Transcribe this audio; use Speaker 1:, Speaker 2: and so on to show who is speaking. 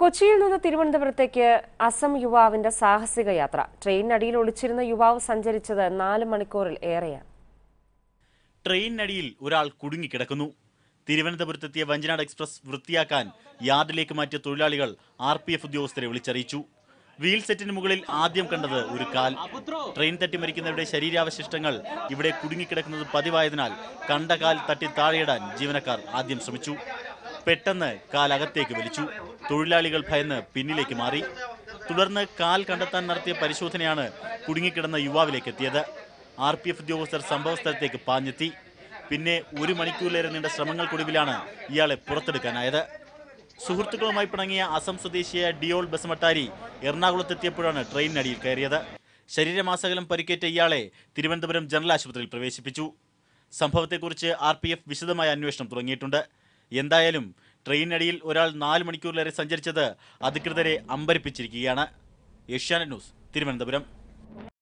Speaker 1: കൊച്ചിയിൽ നിന്ന് തിരുവനന്തപുരത്തേക്ക് അസം യുവാവിന്റെ സാഹസിക യാത്ര ട്രെയിനടിയിൽ ഒളിച്ചിരുന്ന യുവാവ് സഞ്ചരിച്ചത് നാല് മണിക്കൂറിൽ ഏറെയാണ്
Speaker 2: ട്രെയിനടിയിൽ ഒരാൾ കുടുങ്ങിക്കിടക്കുന്നു തിരുവനന്തപുരത്തെത്തിയ വഞ്ചനാട് എക്സ്പ്രസ് വൃത്തിയാക്കാൻ യാർഡിലേക്ക് മാറ്റിയ തൊഴിലാളികൾ ആർ പി എഫ് ഉദ്യോഗസ്ഥരെ വിളിച്ചറിയിച്ചു വീൽ സെറ്റിന് മുകളിൽ ആദ്യം കണ്ടത് ഒരു കാൽ ട്രെയിൻ തട്ടി മരിക്കുന്നവരുടെ ശരീരാവശിഷ്ടങ്ങൾ ഇവിടെ കുടുങ്ങിക്കിടക്കുന്നത് പതിവായതിനാൽ കണ്ട കാൽ തട്ടി താഴെയിടാൻ ജീവനക്കാർ ആദ്യം ശ്രമിച്ചു പെട്ടെന്ന് കാൽ അകത്തേക്ക് വലിച്ചു തൊഴിലാളികൾ ഭയന്ന് പിന്നിലേക്ക് മാറി തുടർന്ന് കാൽ കണ്ടെത്താൻ നടത്തിയ പരിശോധനയാണ് കുടുങ്ങിക്കിടന്ന യുവാവിലേക്ക് എത്തിയത് ആർ പി എഫ് ഉദ്യോഗസ്ഥർ സംഭവസ്ഥലത്തേക്ക് പാഞ്ഞെത്തി പിന്നെ ഒരു മണിക്കൂറിലേറെ നീണ്ട ശ്രമങ്ങൾക്കൊടുവിലാണ് ഇയാളെ പുറത്തെടുക്കാനായത് സുഹൃത്തുക്കളുമായി പിണങ്ങിയ അസം സ്വദേശിയായ ഡിയോൾ ബസമട്ടാരി എറണാകുളത്തെത്തിയപ്പോഴാണ് ട്രെയിനിനടിയിൽ കയറിയത് ശരീരമാസകലം പരിക്കേറ്റ ഇയാളെ തിരുവനന്തപുരം ജനറൽ ആശുപത്രിയിൽ പ്രവേശിപ്പിച്ചു സംഭവത്തെക്കുറിച്ച് ആർ വിശദമായ അന്വേഷണം തുടങ്ങിയിട്ടുണ്ട് എന്തായാലും ട്രെയിനിനടിയിൽ ഒരാൾ നാല് മണിക്കൂറിലേറെ സഞ്ചരിച്ചത് അധികൃതരെ അമ്പരിപ്പിച്ചിരിക്കുകയാണ് ഏഷ്യാനെറ്റ് ന്യൂസ് തിരുവനന്തപുരം